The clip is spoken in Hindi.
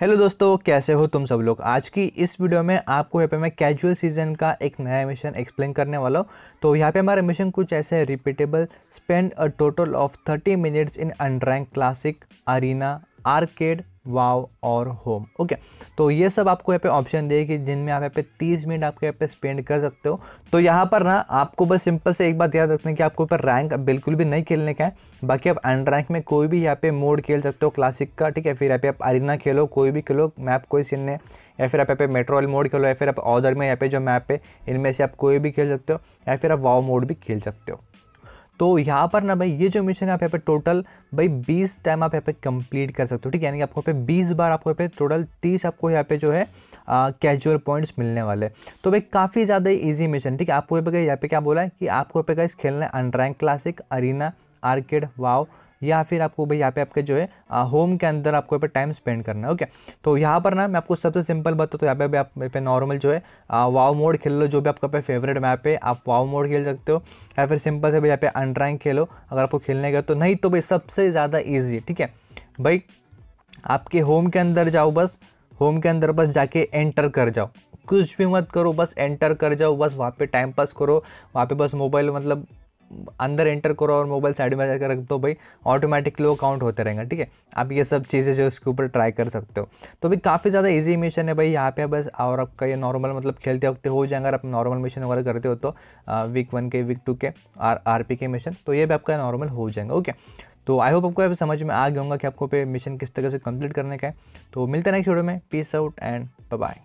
हेलो दोस्तों कैसे हो तुम सब लोग आज की इस वीडियो में आपको यहाँ पे मैं कैजुअल सीजन का एक नया मिशन एक्सप्लेन करने वाला हूँ तो यहाँ पे हमारा मिशन कुछ ऐसे है repeatable spend a total of 30 minutes in unranked classic arena arcade wow और होम ओके तो ये सब आपको यहाँ पे ऑप्शन दे कि जिनमें आप यहाँ पे तीस मिनट आपके यहाँ पे स्पेंड कर सकते हो तो यहाँ पर ना आपको बस सिंपल से एक बात याद रखना है कि आपको ऊपर रैंक बिल्कुल भी नहीं खेलने का है बाकी आप अंड रैंक में कोई भी यहाँ पे मोड खेल सकते हो क्लासिक का ठीक है फिर यहाँ पे आप अरिना खेलो कोई भी खेलो मैप कोई सीन नहीं या फिर आप यहाँ पे मेट्रोल मोड खेलो या फिर आप ऑर्डर में यहाँ पे जो मैप है इनमें से आप कोई भी खेल सकते हो या फिर आप वाव मोड भी खेल सकते हो तो यहाँ पर ना भाई ये जो मिशन है आप यहाँ पे टोटल भाई 20 टाइम आप यहाँ पे कंप्लीट कर सकते हो ठीक है यानी कि आपको यहाँ पे 20 बार आपको यहाँ पे टोटल 30 आपको यहाँ पे जो है कैजुअल पॉइंट्स मिलने वाले तो भाई काफ़ी ज़्यादा ईजी मिशन ठीक है आपको यहाँ पे यहाँ पे क्या बोला है कि आपको यहाँ पे गाइस खेलना है unranked classic arena arcade wow या फिर आपको भाई यहाँ पे आपके जो है होम के अंदर आपको यहाँ पर टाइम स्पेंड करना है ओके तो यहाँ पर ना मैं आपको सबसे सिंपल बताऊँ तो, तो यहाँ पे भी आप यहाँ पे नॉर्मल जो है वाव मोड खेल लो जो भी आपका फेवरेट मैप है आप वाव मोड खेल सकते हो या फिर सिंपल से भाई यहाँ पे अनरैंक खेलो अगर आपको खेलने का तो नहीं तो भाई सबसे ज़्यादा ईजी ठीक है भाई आपके होम के अंदर जाओ बस होम के अंदर बस जाके एंटर कर जाओ कुछ भी मत करो बस एंटर कर जाओ बस वहाँ पे टाइम पास करो वहाँ पे बस मोबाइल मतलब अंदर एंटर करो और मोबाइल साइड में जाकर रख दो भाई ऑटोमेटिकली वो काउंट होते रहेंगे ठीक है आप ये सब चीज़ें जो इसके ऊपर ट्राई कर सकते हो तो भी काफ़ी ज़्यादा इजी मिशन है भाई यहाँ पे बस और आपका ये नॉर्मल मतलब खेलते वक्त हो जाएंगे अगर आप नॉर्मल मिशन वगैरह करते हो तो वीक वन के वीक टू के आर आर पी के मिशन तो ये भी आपका नॉर्मल हो जाएगा ओके तो आई होप आपको अभी समझ में आ गया होगा कि आपको पे मिशन किस तरह से कंप्लीट करने का है तो मिलते हैं नेक्स्ट वीडियो में पीस आउट एंड बाय